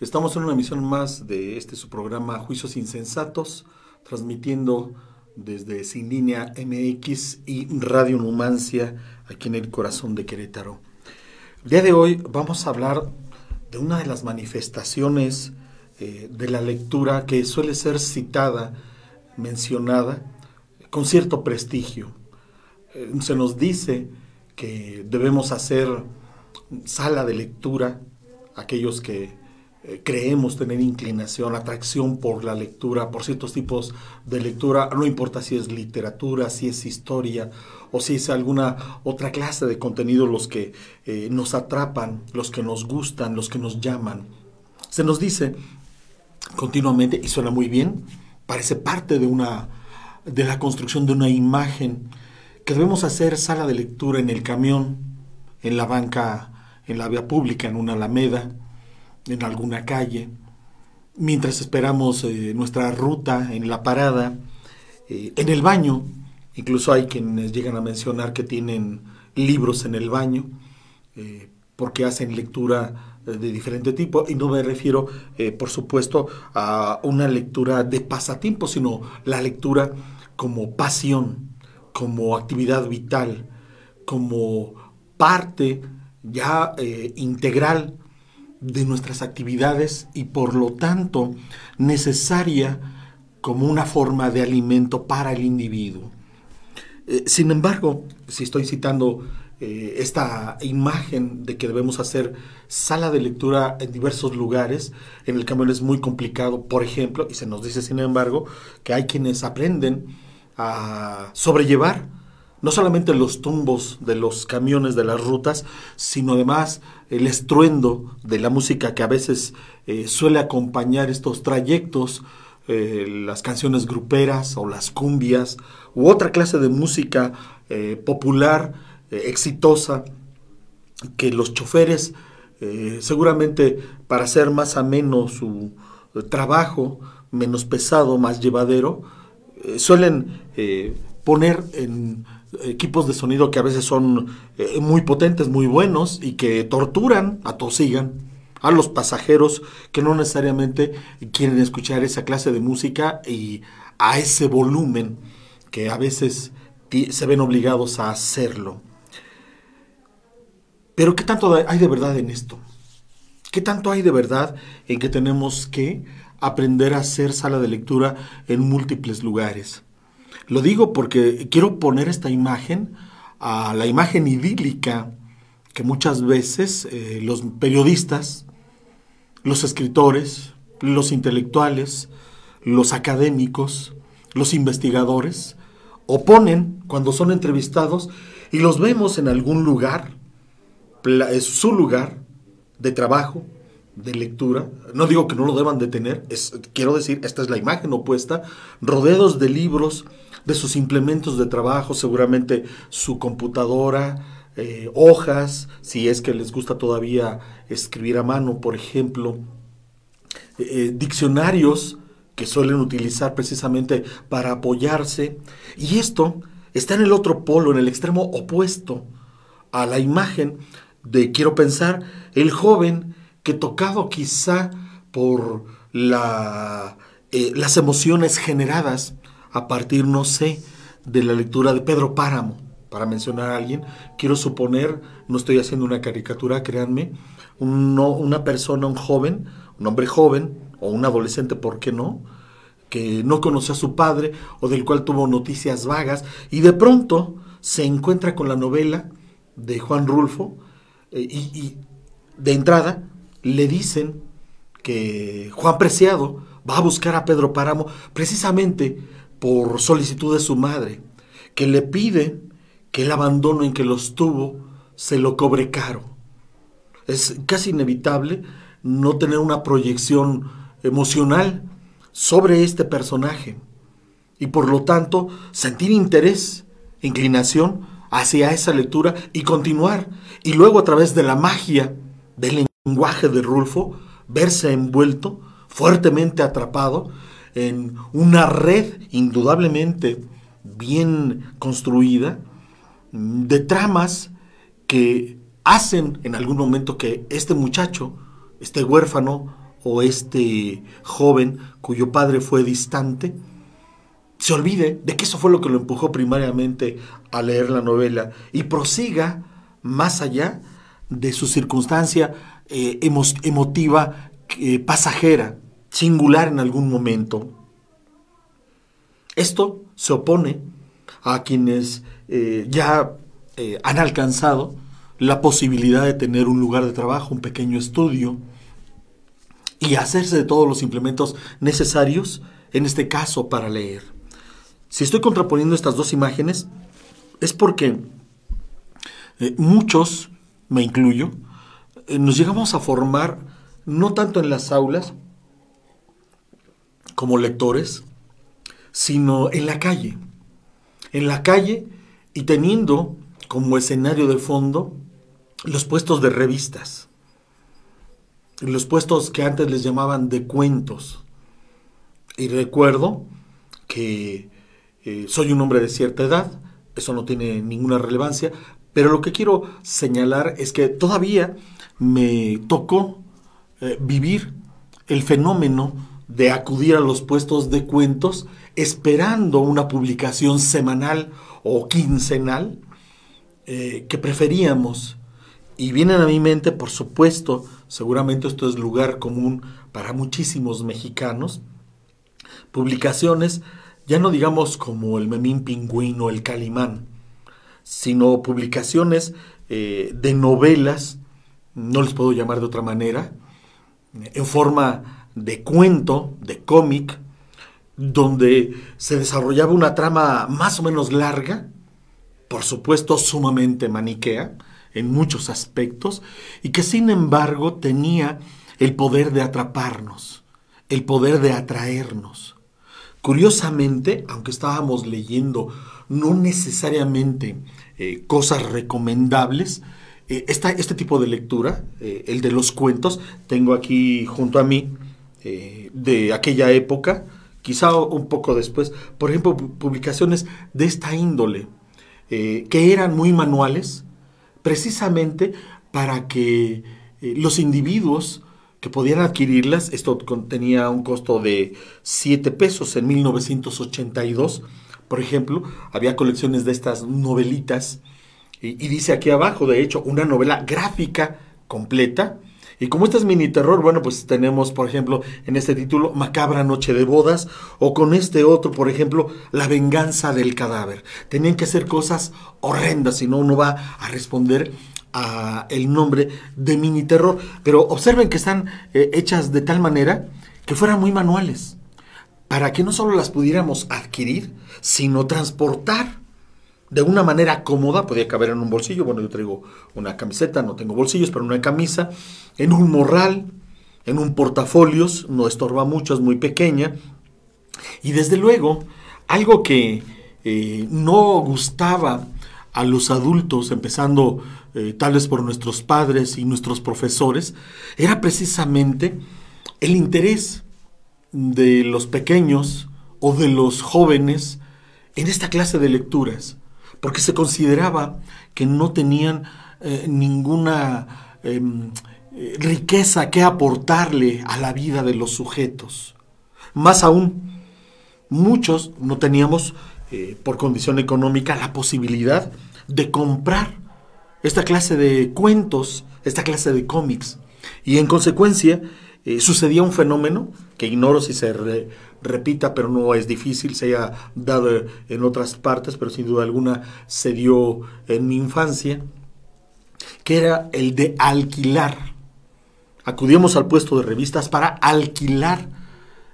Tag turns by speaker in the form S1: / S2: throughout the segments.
S1: Estamos en una emisión más de este su programa Juicios Insensatos, transmitiendo desde Sin Línea MX y Radio Numancia, aquí en el corazón de Querétaro. El día de hoy vamos a hablar de una de las manifestaciones eh, de la lectura que suele ser citada, mencionada, con cierto prestigio. Eh, se nos dice que debemos hacer sala de lectura aquellos que eh, creemos tener inclinación, atracción por la lectura, por ciertos tipos de lectura, no importa si es literatura, si es historia o si es alguna otra clase de contenido, los que eh, nos atrapan, los que nos gustan, los que nos llaman. Se nos dice continuamente, y suena muy bien, parece parte de una de la construcción de una imagen que debemos hacer sala de lectura en el camión, en la banca en la vía pública, en una alameda, en alguna calle, mientras esperamos eh, nuestra ruta en la parada, eh, en el baño, incluso hay quienes llegan a mencionar que tienen libros en el baño, eh, porque hacen lectura de diferente tipo, y no me refiero, por supuesto, a una lectura de pasatiempo, sino la lectura como pasión, como actividad vital, como parte ya eh, integral de nuestras actividades y por lo tanto necesaria como una forma de alimento para el individuo. Eh, sin embargo, si estoy citando eh, esta imagen de que debemos hacer sala de lectura en diversos lugares, en el camino es muy complicado, por ejemplo, y se nos dice, sin embargo, que hay quienes aprenden a sobrellevar no solamente los tumbos de los camiones de las rutas, sino además el estruendo de la música que a veces eh, suele acompañar estos trayectos, eh, las canciones gruperas o las cumbias u otra clase de música eh, popular, exitosa, que los choferes seguramente para hacer más ameno su trabajo, menos pesado, más llevadero, suelen poner en equipos de sonido que a veces son eh, muy potentes, muy buenos y que torturan, atosigan a los pasajeros que no necesariamente quieren escuchar esa clase de música y a ese volumen que a veces se ven obligados a hacerlo. Pero ¿qué tanto hay de verdad en esto? ¿Qué tanto hay de verdad en que tenemos que aprender a hacer sala de lectura en múltiples lugares? Lo digo porque quiero poner esta imagen a la imagen idílica que muchas veces eh, los periodistas, los escritores, los intelectuales, los académicos, los investigadores oponen cuando son entrevistados y los vemos en algún lugar, es su lugar de trabajo, de lectura. No digo que no lo deban de tener, quiero decir, esta es la imagen opuesta, rodeados de libros, de sus implementos de trabajo, seguramente su computadora, eh, hojas, si es que les gusta todavía escribir a mano, por ejemplo, eh, eh, diccionarios que suelen utilizar precisamente para apoyarse. Y esto está en el otro polo, en el extremo opuesto a la imagen de, quiero pensar, el joven que tocado quizá por la, las emociones generadas a partir, no sé, de la lectura de Pedro Páramo, para mencionar a alguien, quiero suponer, no estoy haciendo una caricatura, créanme, una persona, un joven, un hombre joven o un adolescente, ¿por qué no? que no conoció a su padre o del cual tuvo noticias vagas y de pronto se encuentra con la novela de Juan Rulfo eh, y, y, de entrada le dicen que Juan Preciado va a buscar a Pedro Páramo precisamente por solicitud de su madre, que le pide que el abandono en que los tuvo se lo cobre caro. Es casi inevitable no tener una proyección emocional sobre este personaje y por lo tanto sentir interés, inclinación hacia esa lectura y continuar y luego a través de la magia del lenguaje de Rulfo verse envuelto, fuertemente atrapado en una red indudablemente bien construida de tramas que hacen en algún momento que este muchacho, este huérfano o este joven cuyo padre fue distante, se olvide de que eso fue lo que lo empujó primariamente a leer la novela y prosiga más allá de su circunstancia eh, emotiva eh, pasajera singular en algún momento. Esto se opone a quienes eh, ya eh, han alcanzado la posibilidad de tener un lugar de trabajo, un pequeño estudio y hacerse de todos los implementos necesarios, en este caso para leer. Si estoy contraponiendo estas dos imágenes, es porque eh, muchos, me incluyo, nos llegamos a formar no tanto en las aulas, como lectores, sino en la calle. En la calle y teniendo como escenario de fondo los puestos de revistas, los puestos que antes les llamaban de cuentos. Y recuerdo que eh, soy un hombre de cierta edad, eso no tiene ninguna relevancia, pero lo que quiero señalar es que todavía me tocó eh, vivir el fenómeno de acudir a los puestos de cuentos esperando una publicación semanal o quincenal eh, que preferíamos. Y vienen a mi mente, por supuesto, seguramente esto es lugar común para muchísimos mexicanos, publicaciones, ya no digamos como el Memín Pingüino, el Calimán, sino publicaciones eh, de novelas, no les puedo llamar de otra manera, en forma de cuento, de cómic, donde se desarrollaba una trama más o menos larga, por supuesto sumamente maniquea en muchos aspectos, y que sin embargo tenía el poder de atraparnos, el poder de atraernos. Curiosamente, aunque estábamos leyendo no necesariamente eh, cosas recomendables, eh, este tipo de lectura, eh, el de los cuentos, tengo aquí junto a mí eh, de aquella época, quizá un poco después, por ejemplo, publicaciones de esta índole, eh, que eran muy manuales, precisamente para que eh, los individuos que pudieran adquirirlas, esto contenía un costo de 7 pesos en 1982, por ejemplo, había colecciones de estas novelitas, y dice aquí abajo, de hecho, una novela gráfica completa, y como este es mini terror, bueno, pues tenemos, por ejemplo, en este título, Macabra Noche de Bodas, o con este otro, por ejemplo, La Venganza del Cadáver. Tenían que hacer cosas horrendas, si no, uno va a responder a el nombre de mini terror. Pero observen que están eh, hechas de tal manera que fueran muy manuales, para que no solo las pudiéramos adquirir, sino transportar de una manera cómoda, podía caber en un bolsillo, bueno, yo traigo una camiseta, no tengo bolsillos, pero una camisa, en un morral, en un portafolios, no estorba mucho, es muy pequeña. Y desde luego, algo que eh, no gustaba a los adultos, empezando tales eh, tal vez por nuestros padres y nuestros profesores, era precisamente el interés de los pequeños o de los jóvenes en esta clase de lecturas porque se consideraba que no tenían eh, ninguna em, eh, riqueza que aportarle a la vida de los sujetos. Más aún, muchos no teníamos, eh, por condición económica, la posibilidad de comprar esta clase de cuentos, esta clase de cómics. Y en consecuencia, eh, sucedía un fenómeno que ignoro si se repita, pero no es difícil, se haya dado eh, en otras partes, pero sin duda alguna se dio en mi infancia, que era el de alquilar. Acudíamos al puesto de revistas para alquilar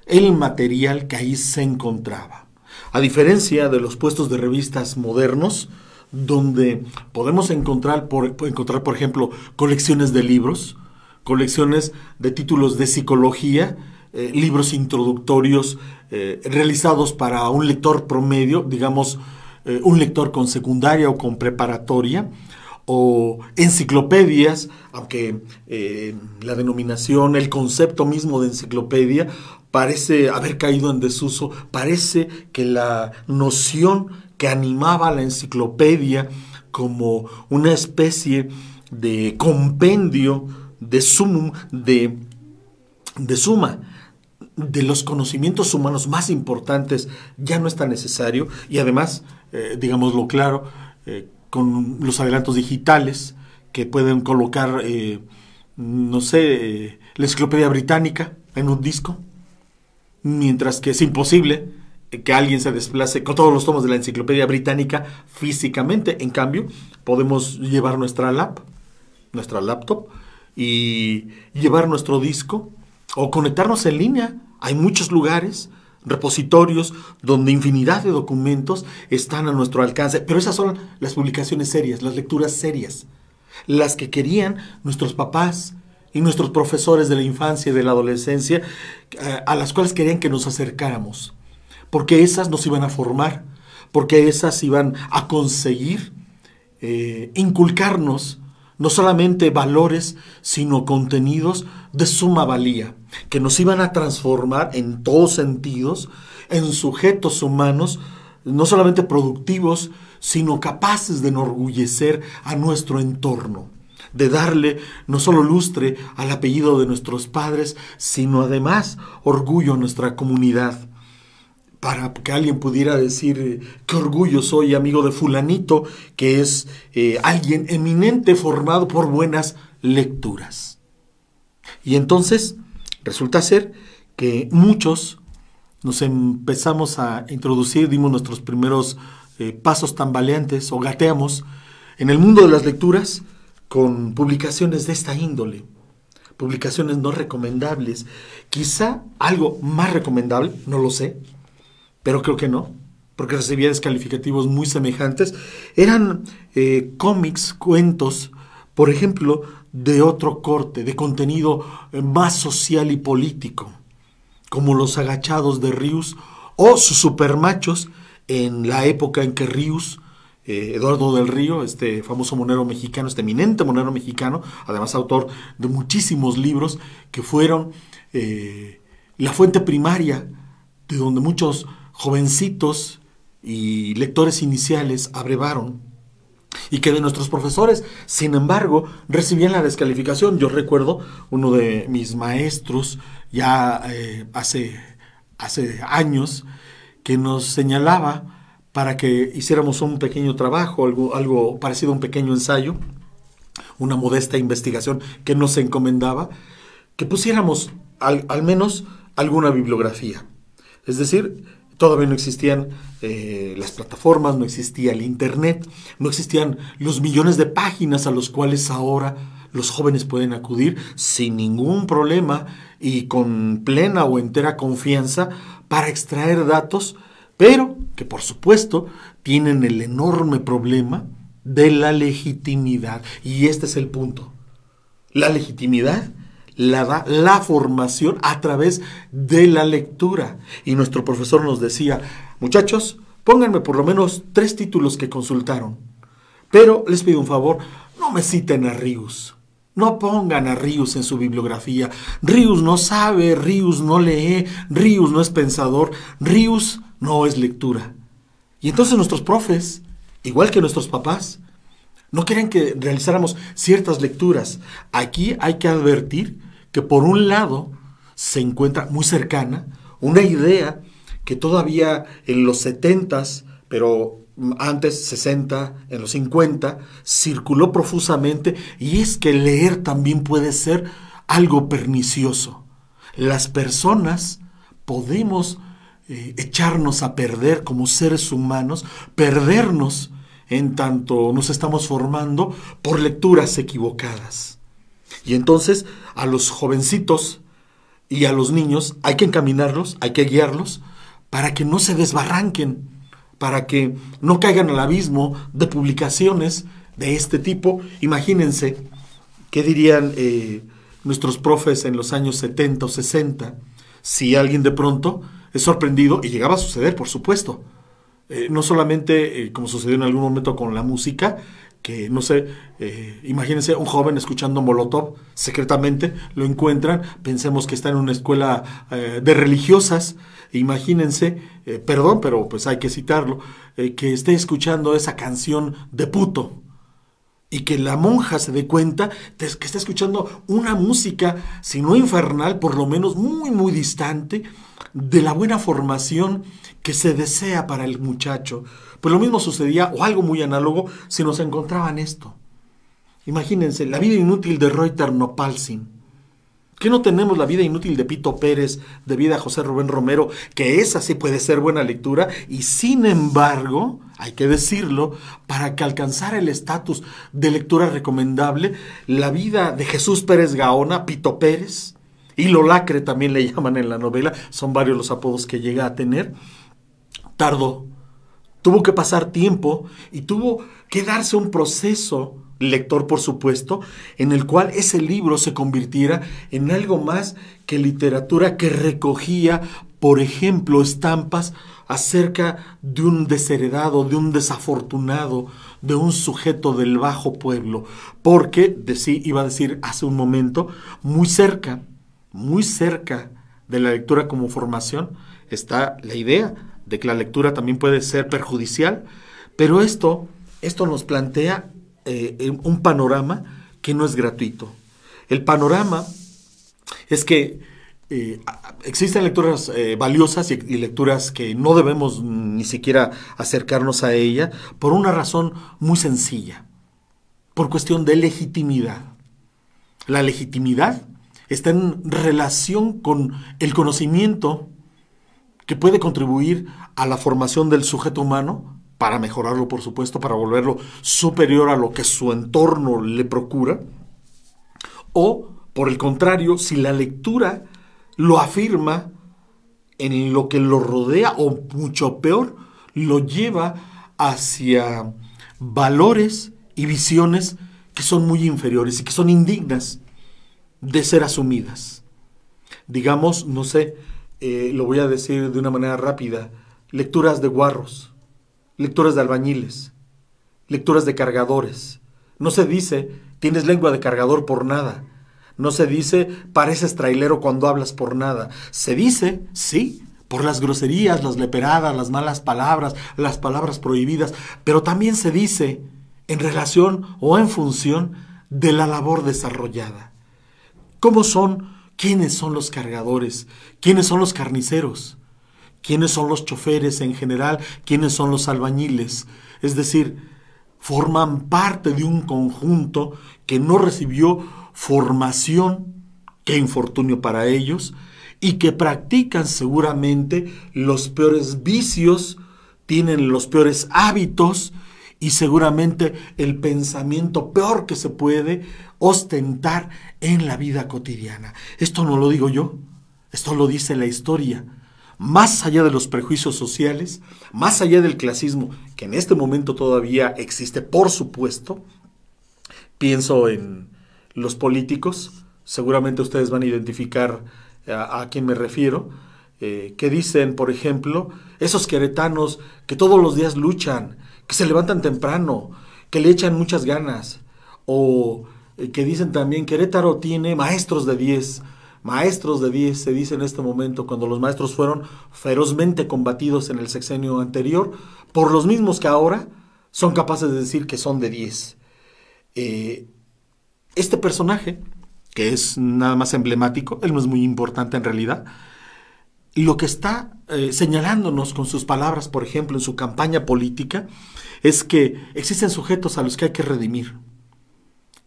S1: el material que ahí se encontraba. A diferencia de los puestos de revistas modernos, donde podemos encontrar encontrar, por ejemplo, colecciones de libros, colecciones de títulos de psicología, eh, libros introductorios eh, realizados para un lector promedio, digamos eh, un lector con secundaria o con preparatoria, o enciclopedias, aunque la denominación, el concepto mismo de enciclopedia parece haber caído en desuso, parece que la noción que animaba la enciclopedia como una especie de compendio de, sumum, de, suma de los conocimientos humanos más importantes ya no es tan necesario y además, eh, digámoslo claro, eh, con los adelantos digitales que pueden colocar, eh, no sé, la enciclopedia británica en un disco, mientras que es imposible que alguien se desplace con todos los tomos de la enciclopedia británica físicamente. En cambio, podemos llevar nuestra lap, nuestra laptop, y llevar nuestro disco o conectarnos en línea. Hay muchos lugares, repositorios, donde infinidad de documentos están a nuestro alcance, pero esas son las publicaciones serias, las lecturas serias, las que querían nuestros papás y nuestros profesores de la infancia y de la adolescencia, eh, a las cuales querían que nos acercáramos, porque esas nos iban a formar, porque esas iban a conseguir eh, inculcarnos no solamente valores, sino contenidos de suma valía, que nos iban a transformar en todos sentidos en sujetos humanos, no solamente productivos, sino capaces de enorgullecer a nuestro entorno, de darle no solo lustre al apellido de nuestros padres, sino además orgullo a nuestra comunidad para que alguien pudiera decir, qué orgullo soy amigo de fulanito, que es eh, alguien eminente formado por buenas lecturas. Y entonces resulta ser que muchos nos empezamos a introducir, dimos nuestros primeros pasos eh, pasos tambaleantes o gateamos en el mundo de las lecturas con publicaciones de esta índole, publicaciones no recomendables, quizá algo más recomendable, no lo sé, pero creo que no, porque recibía descalificativos muy semejantes. Eran eh, cómics, cuentos, por ejemplo, de otro corte, de contenido eh, más social y político, como Los Agachados de Rius o sus supermachos en la época en que Rius eh, Eduardo del Río, este famoso monero mexicano, este eminente monero mexicano, además autor de muchísimos libros que fueron la fuente primaria de donde muchos jovencitos y lectores iniciales abrevaron y que de nuestros profesores, sin embargo, recibían la descalificación. Yo recuerdo uno de mis maestros ya eh, hace, hace años que nos señalaba para que hiciéramos un pequeño trabajo, algo, algo parecido a un pequeño ensayo, una modesta investigación que nos encomendaba, que pusiéramos al, al menos alguna bibliografía. Es decir, Todavía no existían eh, las plataformas, no existía el Internet, no existían los millones de páginas a los cuales ahora los jóvenes pueden acudir sin ningún problema y con plena o entera confianza para extraer datos, pero que por supuesto tienen el enorme problema de la legitimidad. Y este es el punto. La legitimidad la da la formación a través de la lectura. Y nuestro profesor nos decía, muchachos, pónganme por lo menos tres títulos que consultaron. Pero les pido un favor, no me citen a Rius. No pongan a Rius en su bibliografía. Rius no sabe, Rius no lee, Rius no es pensador, Rius no es lectura. Y entonces nuestros profes, igual que nuestros papás, no quieren que realizáramos ciertas lecturas. Aquí hay que advertir que por un lado se encuentra muy cercana, una idea que todavía en los 70 pero antes 60, en los 50, circuló profusamente y es que leer también puede ser algo pernicioso. Las personas podemos eh, echarnos a perder como seres humanos, perdernos en tanto nos estamos formando por lecturas equivocadas. Y entonces a los jovencitos y a los niños hay que encaminarlos, hay que guiarlos para que no se desbarranquen, para que no caigan al abismo de publicaciones de este tipo. Imagínense, ¿qué dirían eh, nuestros profes en los años 70 o 60 si alguien de pronto es sorprendido, y llegaba a suceder, por supuesto, eh, no solamente eh, como sucedió en algún momento con la música, que no sé, eh, imagínense un joven escuchando Molotov secretamente, lo encuentran, pensemos que está en una escuela eh, de religiosas, e imagínense, eh, perdón, pero pues hay que citarlo, que esté escuchando esa canción de puto y que la monja se dé cuenta que está escuchando una música, si no infernal, por lo menos muy, muy distante de la buena formación que se desea para el muchacho. Pues lo mismo sucedía, o algo muy análogo, si nos encontraban esto. Imagínense, la vida inútil de Reuter Nopalsin. ¿Qué no tenemos la vida inútil de Pito Pérez, de vida José Rubén Romero, que esa sí puede ser buena lectura? Y sin embargo, hay que decirlo, para que alcanzara el estatus de lectura recomendable, la vida de Jesús Pérez Gaona, Pito Pérez, y Lolacre también le llaman en la novela, son varios los apodos que llega a tener, tardó Tuvo que pasar tiempo y tuvo que darse un proceso, lector por supuesto, en el cual ese libro se convirtiera en algo más que literatura que recogía, por ejemplo, estampas acerca de un desheredado, de un desafortunado, de un sujeto del bajo pueblo, porque, de sí, iba a decir hace un momento, muy cerca, muy cerca de la lectura como formación está la idea de que la lectura también puede ser perjudicial, pero esto, esto nos plantea eh, un panorama que no es gratuito. El panorama es que eh, existen lecturas eh, valiosas y, lecturas que no debemos ni siquiera acercarnos a ella por una razón muy sencilla, por cuestión de legitimidad. La legitimidad está en relación con el conocimiento que puede contribuir a la formación del sujeto humano, para mejorarlo, por supuesto, para volverlo superior a lo que su entorno le procura, o, por el contrario, si la lectura lo afirma en lo que lo rodea, o mucho peor, lo lleva hacia valores y visiones que son muy inferiores y que son indignas de ser asumidas. Digamos, no sé, eh, lo voy a decir de una manera rápida, lecturas de guarros, lecturas de albañiles, lecturas de cargadores. No se dice, tienes lengua de cargador por nada. No se dice, pareces trailero cuando hablas por nada. Se dice, sí, por las groserías, las leperadas, las malas palabras, las palabras prohibidas, pero también se dice en relación o en función de la labor desarrollada. ¿Cómo son? ¿Quiénes son los cargadores? ¿Quiénes son los carniceros? quiénes son los choferes en general, quiénes son los albañiles. Es decir, forman parte de un conjunto que no recibió formación, qué infortunio para ellos, y que practican seguramente los peores vicios, tienen los peores hábitos y seguramente el pensamiento peor que se puede ostentar en la vida cotidiana. Esto no lo digo yo, esto lo dice la historia más allá de los prejuicios sociales, más allá del clasismo, que en este momento todavía existe, por supuesto, pienso en los políticos, seguramente ustedes van a identificar eh, a, quién me refiero, eh, que dicen, por ejemplo, esos queretanos que todos los días luchan, que se levantan temprano, que le echan muchas ganas, o eh, que dicen también, Querétaro tiene maestros de 10, maestros de 10, se dice en este momento, cuando los maestros fueron ferozmente combatidos en el sexenio anterior, por los mismos que ahora son capaces de decir que son de 10. Eh, este personaje, que es nada más emblemático, él no es muy importante en realidad, lo que está eh, señalándonos con sus palabras, por ejemplo, en su campaña política, es que existen sujetos a los que hay que redimir.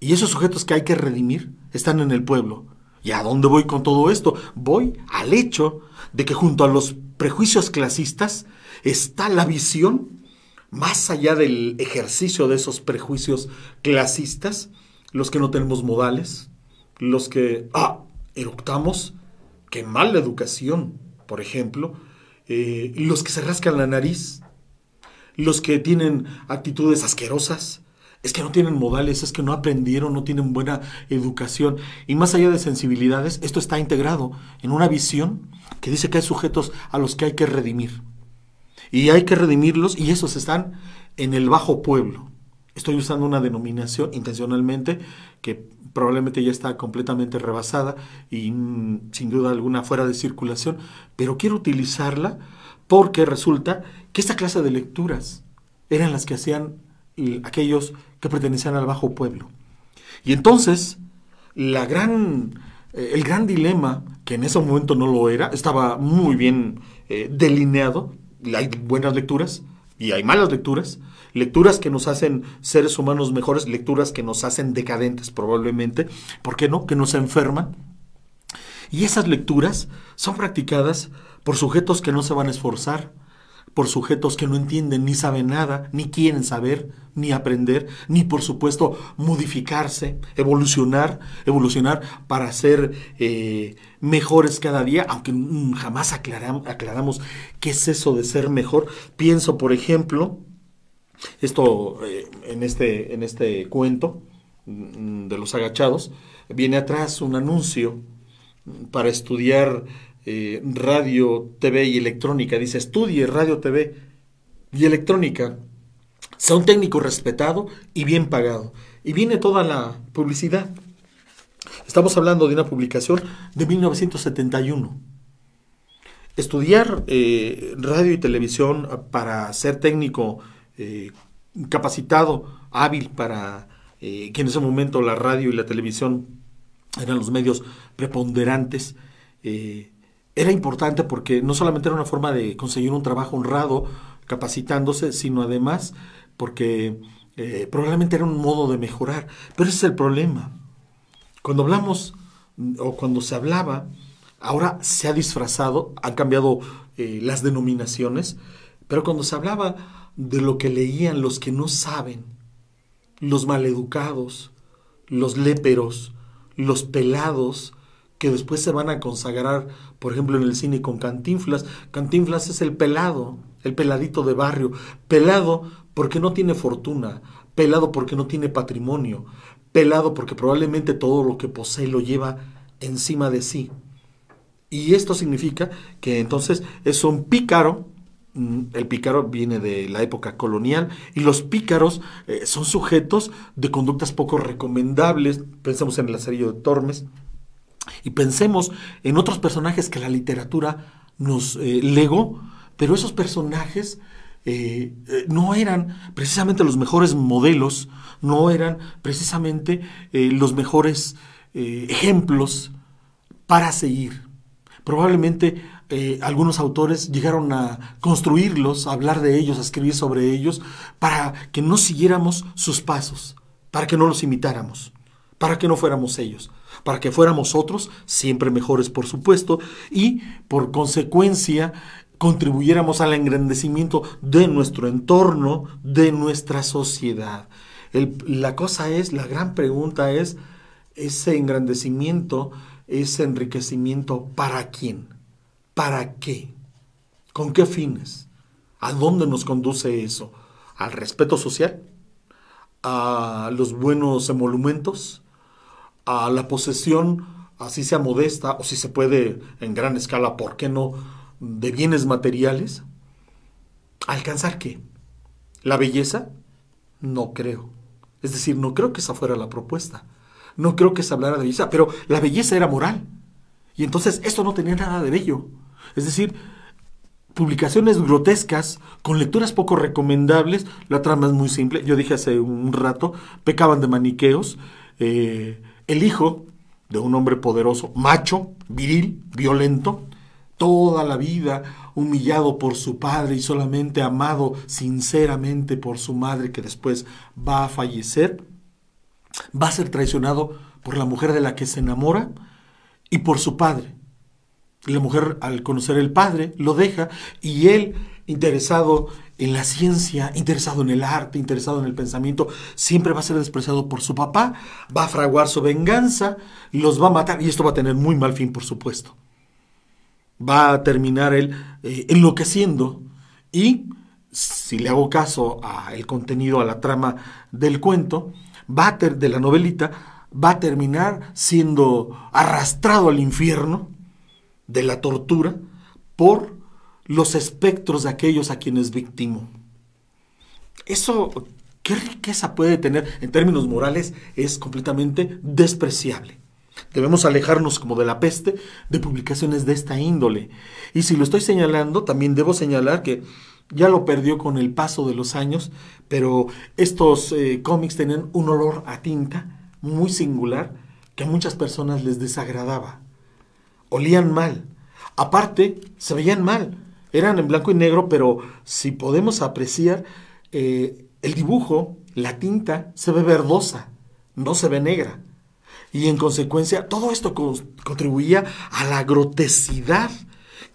S1: Y esos sujetos que hay que redimir están en el pueblo. ¿Y a dónde voy con todo esto? Voy al hecho de que junto a los prejuicios clasistas está la visión, más allá del ejercicio de esos prejuicios clasistas, los que no tenemos modales, los que ah, eructamos, que mala educación, por ejemplo, eh, los que se rascan la nariz, los que tienen actitudes asquerosas, es que no tienen modales, es que no aprendieron, no tienen buena educación. Y más allá de sensibilidades, esto está integrado en una visión que dice que hay sujetos a los que hay que redimir. Y hay que redimirlos y esos están en el bajo pueblo. Estoy usando una denominación intencionalmente que probablemente ya está completamente rebasada y mm, sin duda alguna fuera de circulación, pero quiero utilizarla porque resulta que esta clase de lecturas eran las que hacían aquellos que pertenecían al bajo pueblo. Y entonces, la gran, eh, el gran dilema, que en ese momento no lo era, estaba muy bien eh, delineado, hay buenas lecturas y hay malas lecturas, lecturas que nos hacen seres humanos mejores, lecturas que nos hacen decadentes probablemente, ¿por qué no? Que nos enferman. Y esas lecturas son practicadas por sujetos que no se van a esforzar, por sujetos que no entienden ni saben nada, ni quieren saber, ni aprender, ni por supuesto modificarse, evolucionar, evolucionar para ser eh, mejores cada día, aunque mm, jamás aclaramos qué es eso de ser mejor. Pienso, por ejemplo, esto eh, en, este, en este cuento mm, de los agachados, viene atrás un anuncio para estudiar eh, radio, TV y electrónica, dice estudie radio, TV y electrónica, sea un técnico respetado y bien pagado. Y viene toda la publicidad. Estamos hablando de una publicación de 1971. Estudiar eh, radio y televisión para ser técnico eh, capacitado, hábil para que en ese momento la radio y la televisión eran los medios preponderantes, era importante porque no solamente era una forma de conseguir un trabajo honrado capacitándose, sino además porque eh, probablemente era un modo de mejorar. Pero ese es el problema. Cuando hablamos o cuando se hablaba, ahora se ha disfrazado, han cambiado eh, las denominaciones, pero cuando se hablaba de lo que leían los que no saben, los maleducados, los léperos, los pelados, que después se van a consagrar, por ejemplo, en el cine con Cantinflas. Cantinflas es el pelado, el peladito de barrio. Pelado porque no tiene fortuna, pelado porque no tiene patrimonio, pelado porque probablemente todo lo que posee lo lleva encima de sí. Y esto significa que entonces es un pícaro, mm, el pícaro viene de la época colonial y los pícaros eh, son sujetos de conductas poco recomendables. Pensamos en el lazarillo de Tormes, y pensemos en otros personajes que la literatura nos eh, legó, pero esos personajes eh, eh, no eran precisamente los mejores modelos, no eran precisamente los mejores ejemplos para seguir. Probablemente algunos autores llegaron a construirlos, a hablar de ellos, a escribir sobre ellos, para que no siguiéramos sus pasos, para que no los imitáramos para que no fuéramos ellos, para que fuéramos otros, siempre mejores por supuesto, y por consecuencia contribuyéramos al engrandecimiento de nuestro entorno, de nuestra sociedad. la cosa es, la gran pregunta es, ese engrandecimiento, ese enriquecimiento, ¿para quién? ¿Para qué? ¿Con qué fines? ¿A dónde nos conduce eso? ¿Al respeto social? ¿A los buenos emolumentos? a la posesión, así sea modesta o si se puede en gran escala, ¿por qué no?, de bienes materiales. ¿Alcanzar qué? ¿La belleza? No creo. Es decir, no creo que esa fuera la propuesta. No creo que se hablara de belleza, pero la belleza era moral. Y entonces esto no tenía nada de bello. Es decir, publicaciones grotescas, con lecturas poco recomendables, la trama es muy simple. Yo dije hace un rato, pecaban de maniqueos. Eh, el hijo de un hombre poderoso, macho, viril, violento, toda la vida humillado por su padre y solamente amado sinceramente por su madre que después va a fallecer, va a ser traicionado por la mujer de la que se enamora y por su padre. La mujer al conocer el padre lo deja y él interesado en la ciencia, interesado en el arte, interesado en el pensamiento, siempre va a ser despreciado por su papá, va a fraguar su venganza, los va a matar y esto va a tener muy mal fin, por supuesto. Va a terminar él eh, enloqueciendo y, si le hago caso al contenido, a la trama del cuento, de la novelita, va a terminar siendo arrastrado al infierno de la tortura por los espectros de aquellos a quienes víctimo Eso, qué riqueza puede tener en términos morales, es completamente despreciable. Debemos alejarnos como de la peste de publicaciones de esta índole. Y si lo estoy señalando, también debo señalar que ya lo perdió con el paso de los años, pero estos eh, cómics tenían un olor a tinta muy singular que a muchas personas les desagradaba. Olían mal. Aparte, se veían mal, eran en blanco y negro, pero si podemos apreciar, eh, el dibujo, la tinta, se ve verdosa, no se ve negra. Y en consecuencia, todo esto contribuía a la grotesidad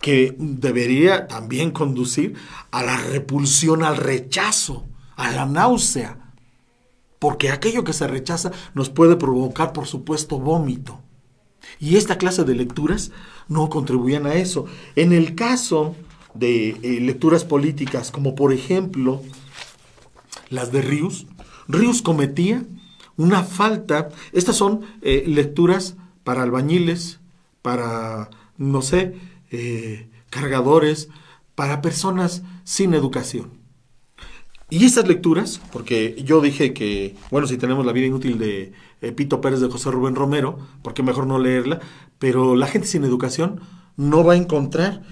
S1: que debería también conducir a la repulsión, al rechazo, a la náusea. Porque aquello que se rechaza nos puede provocar, por supuesto, vómito. Y esta clase de lecturas no contribuían a eso. En el caso de eh, lecturas políticas, como por ejemplo las de Rius. Rius cometía una falta. Estas son eh, lecturas para albañiles, para, no sé, eh, cargadores, para personas sin educación. Y estas lecturas, porque yo dije que, bueno, si tenemos la vida inútil de Pito Pérez de José Rubén Romero, porque mejor no leerla, pero la gente sin educación no va a encontrar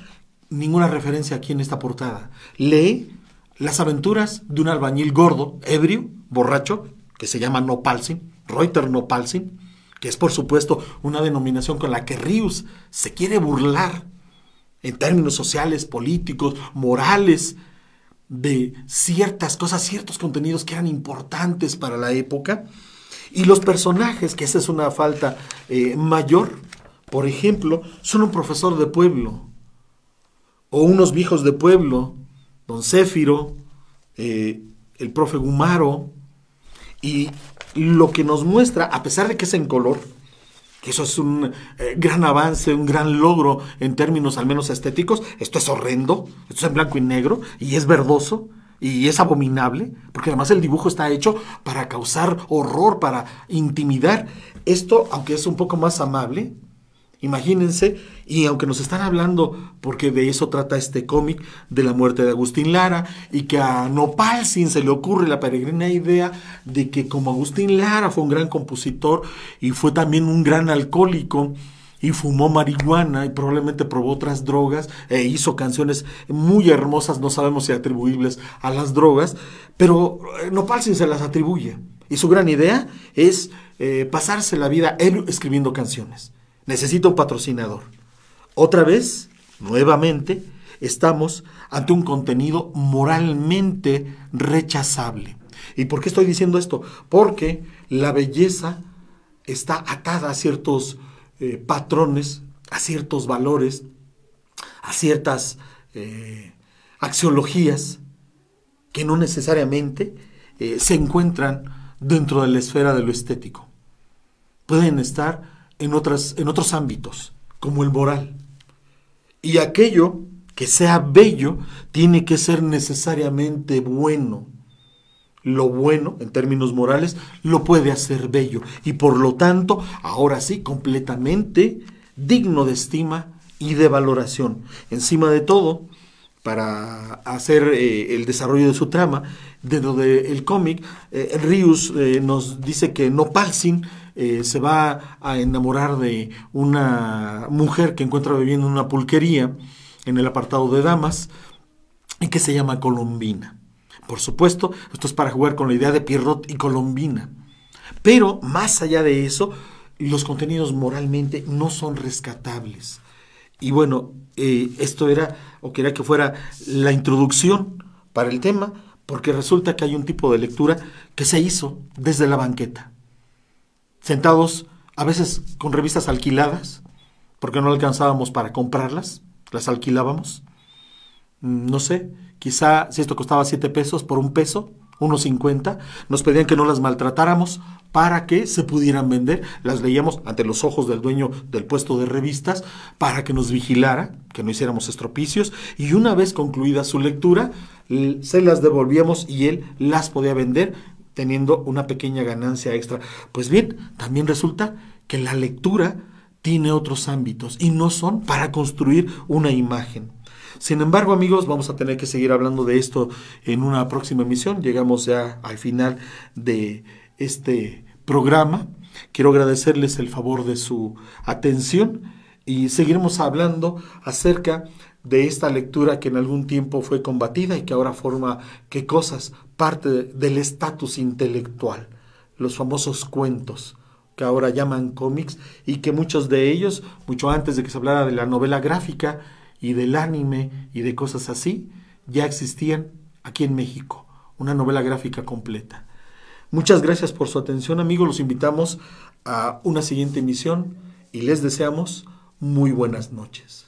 S1: ninguna referencia aquí en esta portada. Lee las aventuras de un albañil gordo, ebrio, borracho, que se llama Nopalsin, Reuter Nopalsin, que es por supuesto una denominación con la que Rius se quiere burlar en términos sociales, políticos, morales, de ciertas cosas, ciertos contenidos que eran importantes para la época. Y los personajes, que esa es una falta eh, mayor, por ejemplo, son un profesor de pueblo, o unos viejos de pueblo, don Céfiro, eh, el profe Gumaro, y lo que nos muestra, a pesar de que es en color, que eso es un eh, gran avance, un gran logro en términos al menos estéticos, esto es horrendo, esto es en blanco y negro, y es verdoso, y es abominable, porque además el dibujo está hecho para causar horror, para intimidar. Esto, aunque es un poco más amable, Imagínense, y aunque nos están hablando, porque de eso trata este cómic, de la muerte de Agustín Lara, y que a Nopalsin se le ocurre la peregrina idea de que como Agustín Lara fue un gran compositor y fue también un gran alcohólico, y fumó marihuana y probablemente probó otras drogas e hizo canciones muy hermosas, no sabemos si atribuibles a las drogas, pero eh, sin se las atribuye. Y su gran idea es eh, pasarse la vida escribiendo canciones. Necesito un patrocinador. Otra vez, nuevamente, estamos ante un contenido moralmente rechazable. ¿Y por qué estoy diciendo esto? Porque la belleza está atada a ciertos eh, patrones, a ciertos valores, a ciertas eh, axiologías que no necesariamente eh, se encuentran dentro de la esfera de lo estético. Pueden estar en, otras, en otros ámbitos, como el moral. Y aquello que sea bello tiene que ser necesariamente bueno. Lo bueno, en términos morales, lo puede hacer bello y por lo tanto, ahora sí, completamente digno de estima y de valoración. Encima de todo, para hacer eh, el desarrollo de su trama, dentro del cómic, eh, Rius eh, nos dice que no Palsin eh, se va a enamorar de una mujer que encuentra viviendo en una pulquería en el apartado de damas y que se llama Colombina. Por supuesto, esto es para jugar con la idea de Pierrot y Colombina. Pero más allá de eso, los contenidos moralmente no son rescatables. Y bueno, esto era, o quería que fuera la introducción para el tema porque resulta que hay un tipo de lectura que se hizo desde la banqueta, sentados a veces con revistas alquiladas, porque no alcanzábamos para comprarlas, las alquilábamos. Mm, no sé, quizá si esto costaba siete pesos por un peso, 1.50, nos pedían que no las maltratáramos para que se pudieran vender, las leíamos ante los ojos del dueño del puesto de revistas para que nos vigilara, que no hiciéramos estropicios y una vez concluida su lectura se las devolvíamos y él las podía vender teniendo una pequeña ganancia extra. Pues bien, también resulta que la lectura tiene otros ámbitos y no son para construir una imagen. Sin embargo, amigos, vamos a tener que seguir hablando de esto en una próxima emisión. Llegamos ya al final de este programa. Quiero agradecerles el favor de su atención y seguiremos hablando acerca de esta lectura que en algún tiempo fue combatida y que ahora forma, qué cosas, parte del estatus intelectual, los famosos cuentos que ahora llaman cómics y que muchos de ellos, mucho antes de que se hablara de la novela gráfica, y del anime y de cosas así, ya existían aquí en México, una novela gráfica completa. Muchas gracias por su atención, amigos. Los invitamos a una siguiente emisión y les deseamos muy buenas noches.